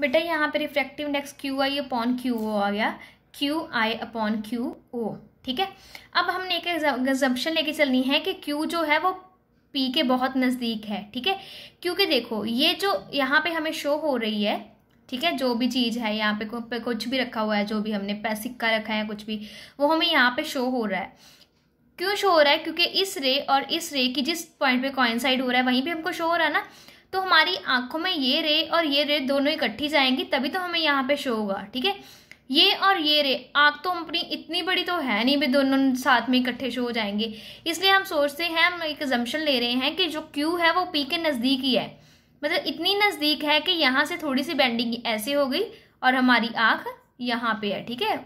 बेटा यहाँ पे refractive index Q I upon Q O आ गया Q I upon Q O ठीक है अब हमने एक एग्जम्पन लेके चलनी है कि क्यू जो है वो पी के बहुत नज़दीक है ठीक है क्योंकि देखो ये जो यहाँ पे हमें शो हो रही है ठीक है जो भी चीज़ है यहाँ पे, पे कुछ भी रखा हुआ है जो भी हमने सिक्का रखा है कुछ भी वो हमें यहाँ पे शो हो रहा है क्यों शो हो रहा है क्योंकि इस रे और इस रे की जिस पॉइंट पे साइड हो रहा है वहीं पे हमको शो हो रहा है ना तो हमारी आंखों में ये रे और ये रे दोनों इकट्ठी जाएंगी तभी तो हमें यहाँ पे शो होगा ठीक है ये और ये रे आंख तो अपनी इतनी बड़ी तो है नहीं भी दोनों साथ में इकट्ठे शो हो जाएंगे इसलिए हम सोचते हैं हम एक जम्पन ले रहे हैं कि जो क्यू है वो पी के नज़दीक ही है मतलब इतनी नज़दीक है कि यहाँ से थोड़ी सी बेंडिंग ऐसे हो गई और हमारी आँख यहाँ पे है ठीक है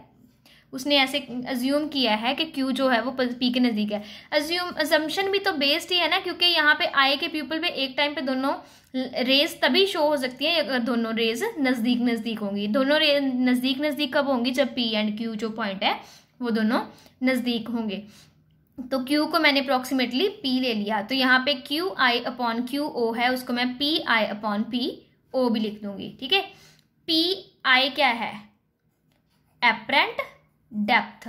उसने ऐसे अज्यूम किया है कि क्यू जो है वो पी के नज़दीक है अज्यूम अजम्पन भी तो बेस्ड ही है ना क्योंकि यहाँ पे आई के पीपल पे एक टाइम पे दोनों रेज तभी शो हो सकती है अगर दोनों रेज नज़दीक नज़दीक होंगी दोनों रेज नज़दीक नज़दीक कब होंगी जब पी एंड क्यू जो पॉइंट है वो दोनों नज़दीक होंगे तो Q को मैंने अप्रॉक्सीमेटली P ले लिया तो यहाँ पे Q I upon Q O है उसको मैं P I upon P O भी लिख दूंगी ठीक है P I क्या है एपरेंट डेप्थ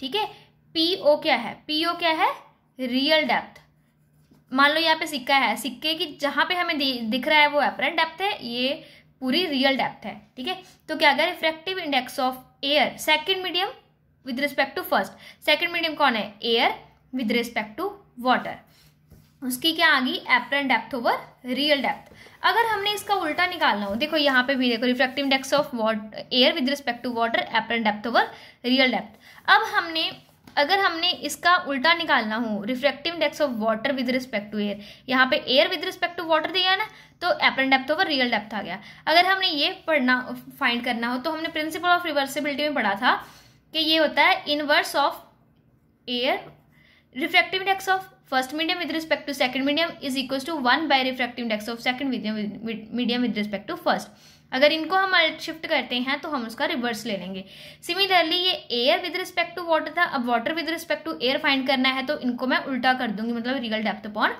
ठीक है पी ओ क्या है पी ओ क्या है रियल डेप्थ मान लो यहाँ पे सिक्का है सिक्के की जहाँ पे हमें दिख रहा है वो अपरेंट डेप्थ है ये पूरी रियल डेप्थ है ठीक है तो क्या अगर refractive index of air second medium with respect to first second medium कौन है air with respect to water उसकी क्या आ गई apparent depth over real depth अगर हमने इसका उल्टा निकालना हो देखो यहाँ पे भी देखो reflective index of air with respect to water apparent depth over real depth अब हमने अगर हमने इसका उल्टा निकालना हो reflective index of water with respect to air यहाँ पे air with respect to water दिया ना तो apparent depth over real depth आ गया अगर हमने ये पढ़ना फाइंड करना हो तो हमने प्रिंसिपल ऑफ रिवर्सिबिलिटी में पढ़ा था कि ये होता है inverse of air refractive index of first medium with respect to second medium is equal to one by refractive index of second medium medium with respect to अगर इनको हम शिफ्ट करते हैं तो हम उसका रिवर्स ले लेंगे सिमिलरली ये air with respect to water था अब water with respect to air find करना है तो इनको मैं उल्टा कर दूंगी मतलब real depth upon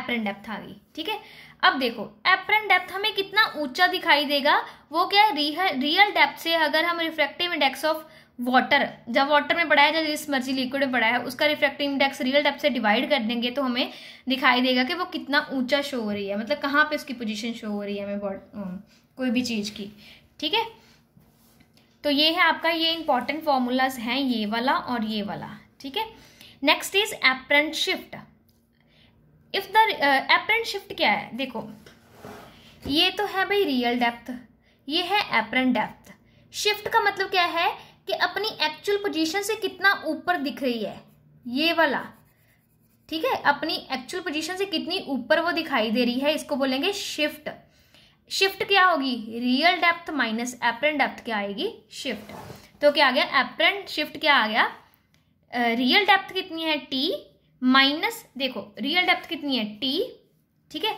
apparent depth आ गई ठीक है अब देखो एप्रेन डेप्थ हमें कितना ऊंचा दिखाई देगा वो क्या रियल डेप्थ से अगर हम रिफ्रेक्टिव इंडेक्स ऑफ वाटर जब वाटर में बढ़ाया जाए जिस मर्जी लिक्विड में बढ़ाया है उसका रिफ्रैक्टिव इंडेक्स रियल टाइप से डिवाइड कर देंगे तो हमें दिखाई देगा कि वो कितना ऊंचा शो हो रही है मतलब कहाँ पे उसकी पोजीशन शो हो रही है हमें कोई भी चीज़ की ठीक है तो ये है आपका ये इंपॉर्टेंट फॉर्मूलाज हैं ये वाला और ये वाला ठीक है next is apparent shift if the apparent shift क्या है देखो ये तो है भाई रियल डेप्थ ये है एप्रेंट डेप्थ शिफ्ट का मतलब क्या है कि अपनी एक्चुअल पोजीशन से कितना ऊपर दिख रही है ये वाला ठीक है अपनी एक्चुअल पोजीशन से कितनी ऊपर वो दिखाई दे रही है इसको बोलेंगे शिफ्ट शिफ्ट क्या होगी real depth minus apparent depth क्या आएगी शिफ्ट तो क्या आ गया एपरेंट शिफ्ट क्या आ गया रियल डेप्थ कितनी है टी माइनस देखो रियल डेप्थ कितनी है टी ठीक है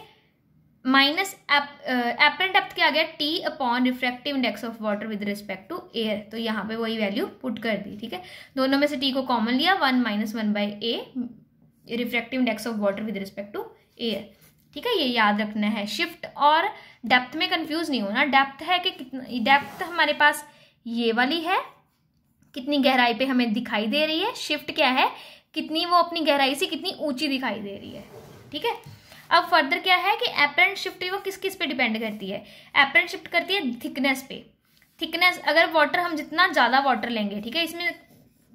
माइनस एपरेंट डेप्थ क्या आ गया T upon refractive index of water with respect to air तो यहाँ पे वही वैल्यू पुट कर दी ठीक है दोनों में से टी को कॉमन लिया one minus one by a refractive index of water with respect to air ठीक है ये याद रखना है शिफ्ट और डेप्थ में कन्फ्यूज नहीं होना डेप्थ है कि कितना डेप्थ हमारे पास ये वाली है कितनी गहराई पे हमें दिखाई दे रही है शिफ्ट क्या है कितनी वो अपनी गहराई से कितनी ऊंची दिखाई दे रही है ठीक है अब फर्दर क्या है कि एपरेंट शिफ्ट वो किस किस पे डिपेंड करती है एपरेंट शिफ्ट करती है थिकनेस पे थिकनेस अगर वाटर हम जितना ज़्यादा वाटर लेंगे ठीक है इसमें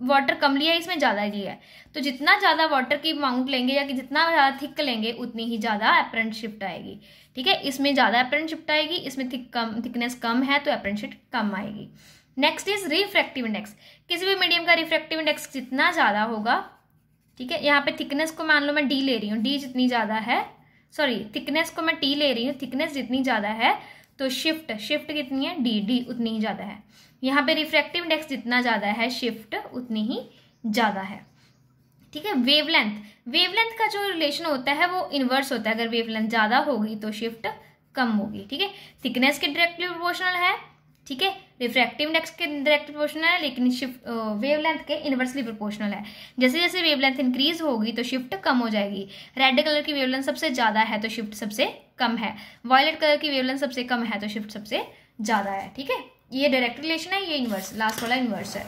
वाटर कम लिया है इसमें ज़्यादा लिया है तो जितना ज़्यादा वाटर की अमाउंट लेंगे या कि जितना ज़्यादा थिक लेंगे उतनी ही ज़्यादा एपरेंट शिफ्ट आएगी ठीक है इसमें ज़्यादा एपरेंट शिफ्ट आएगी इसमें थिक कम थिकनेस कम है तो एपरेंट शिफ्ट कम आएगी नेक्स्ट इज रिफ्रैक्टिव इंडेक्स किसी भी मीडियम का रिफ्रैक्टिव इंडेक्स जितना ज़्यादा होगा ठीक है यहाँ पे थिकनेस को मान लो मैं डी ले रही हूँ डी जितनी ज़्यादा है सॉरी थिकनेस को मैं टी ले रही हूँ थिकनेस जितनी ज़्यादा है तो शिफ्ट शिफ्ट कितनी है डी डी उतनी ही ज़्यादा है यहाँ पे रिफ्रैक्टिव इंडेक्स जितना ज़्यादा है शिफ्ट उतनी ही ज़्यादा है ठीक है वेवलेंथ वेवलेंथ का जो रिलेशन होता है वो इन्वर्स होता है अगर वेवलेंथ ज़्यादा होगी तो शिफ्ट कम होगी ठीक है थिकनेस के डायरेक्टली प्रोपोर्शनल है ठीक है रिफ्रैक्टिव इंडेक्स के डायरेक्ट प्रोपोर्शनल है लेकिन वेवलेंथ के इन्वर्सली प्रोपोर्शनल है जैसे जैसे वेवलेंथ इंक्रीज होगी तो शिफ्ट कम हो जाएगी रेड कलर की वेवलेंथ सबसे ज़्यादा है तो शिफ्ट सबसे कम है वायलेट कलर की वेवलेंथ सबसे कम है तो शिफ्ट सबसे ज़्यादा है ठीक है ये डायरेक्ट रिलेशन है ये इन्वर्स लास्ट वाला इन्वर्स है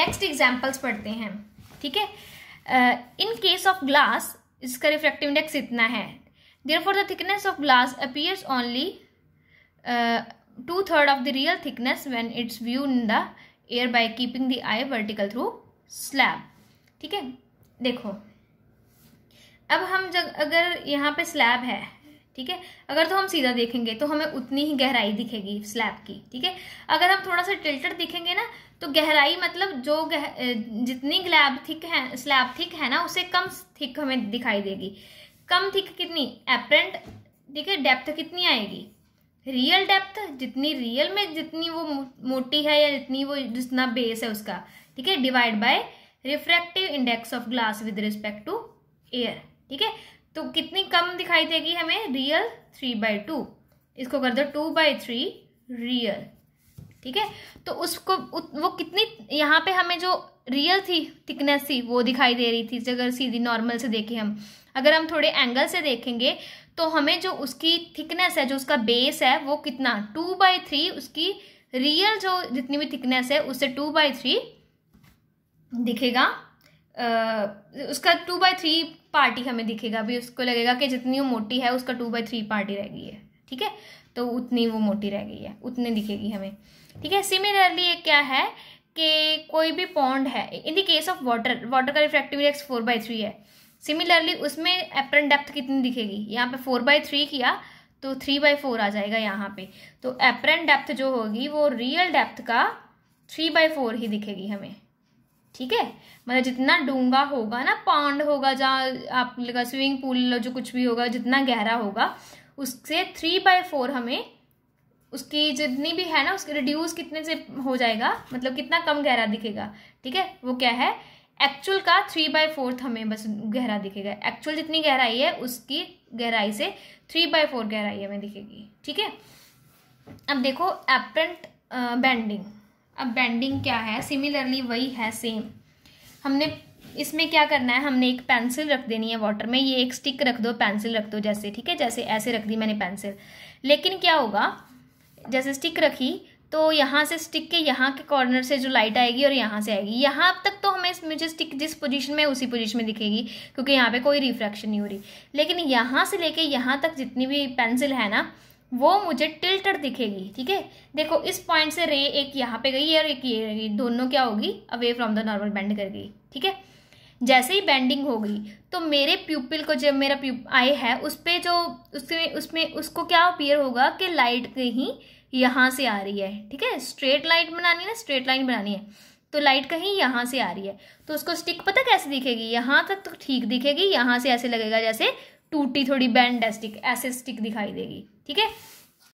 नेक्स्ट एग्जाम्पल्स पढ़ते हैं ठीक है इन केस ऑफ ग्लास इसका रिफ्रैक्टिव इंडेक्स इतना है therefore the thickness of glass appears only two third of the real thickness when it's view in the air by keeping the eye vertical through slab ठीक है देखो अब हम जब अगर यहाँ पे स्लैब है ठीक है अगर तो हम सीधा देखेंगे तो हमें उतनी ही गहराई दिखेगी स्लैब की ठीक है अगर हम थोड़ा सा टिल्टर दिखेंगे ना तो गहराई मतलब जो गह, जितनी ग्लैब थिक है स्लैब थिक है ना उसे कम थिक हमें दिखाई देगी कम थिक कितनी एपरेंट ठीक है डेप्थ कितनी आएगी रियल डेप्थ जितनी रियल में जितनी वो मोटी है या जितनी वो जितना बेस है उसका ठीक है divide by refractive index of glass with respect to air ठीक है तो कितनी कम दिखाई देगी हमें रियल थ्री बाई टू इसको कर दो टू बाई थ्री रियल ठीक है तो उसको वो कितनी यहाँ पे हमें जो रियल थी थिकनेस थी वो दिखाई दे रही थी अगर सीधी नॉर्मल से देखें हम अगर हम थोड़े एंगल से देखेंगे तो हमें जो उसकी थिकनेस है जो उसका बेस है वो कितना टू बाई थ्री उसकी रियल जो जितनी भी थिकनेस है उससे टू बाई थ्री दिखेगा आ, उसका टू बाई थ्री पार्टी हमें दिखेगा अभी उसको लगेगा कि जितनी वो मोटी है उसका टू बाई थ्री पार्टी रह गई है ठीक है तो उतनी वो मोटी रह गई है उतनी दिखेगी हमें ठीक है सिमिलरली ये क्या है कि कोई भी पॉन्ड है in the case of water water का refractive index four by three है सिमिलरली उसमें एप्रन डेप्थ कितनी दिखेगी यहाँ पे फोर बाई थ्री किया तो थ्री बाई फोर आ जाएगा यहाँ पे तो एप्रन डेप्थ जो होगी वो रियल डेप्थ का थ्री बाई फोर ही दिखेगी हमें ठीक है मतलब जितना डूंगा होगा ना पॉन्ड होगा जहाँ आप लगा स्विमिंग पूल जो कुछ भी होगा जितना गहरा होगा उससे थ्री बाई फोर हमें उसकी जितनी भी है ना उसके रिड्यूस कितने से हो जाएगा मतलब कितना कम गहरा दिखेगा ठीक है वो क्या है एक्चुअल का थ्री बाय फोर्थ हमें बस गहरा दिखेगा एक्चुअल जितनी गहराई है उसकी गहराई से थ्री बाय फोर गहराई हमें दिखेगी ठीक है अब देखो एपरेंट बैंडिंग अब बैंडिंग क्या है सिमिलरली वही है सेम हमने इसमें क्या करना है हमने एक पेंसिल रख देनी है वाटर में ये एक स्टिक रख दो पेंसिल रख दो जैसे ठीक है जैसे ऐसे रख दी मैंने पेंसिल लेकिन क्या होगा जैसे स्टिक रखी तो यहाँ से स्टिक के यहाँ के कॉर्नर से जो लाइट आएगी और यहाँ से आएगी यहाँ तक तो हमें मुझे स्टिक जिस पोजीशन में उसी पोजीशन में दिखेगी क्योंकि यहाँ पे कोई रिफ्रैक्शन नहीं हो रही लेकिन यहाँ से लेके यहाँ तक जितनी भी पेंसिल है ना वो मुझे टिल्टेड दिखेगी ठीक है देखो इस पॉइंट से रे एक यहाँ पे गई और एक ये गई दोनों क्या होगी away from the normal bend कर गई ठीक है जैसे ही बैंडिंग हो गई तो मेरे प्यूपिल को जब मेरा प्यूप आई है उस पर जो उसमें उसमें उसको क्या अपीयर होगा कि लाइट कहीं यहाँ से आ रही है ठीक है स्ट्रेट लाइन बनानी है ना स्ट्रेट लाइन बनानी है तो लाइट कहीं यहाँ से आ रही है तो उसको स्टिक पता कैसे दिखेगी यहाँ तक तो ठीक दिखेगी यहाँ से ऐसे लगेगा जैसे टूटी थोड़ी बैंड है स्टिक ऐसे स्टिक दिखाई देगी ठीक है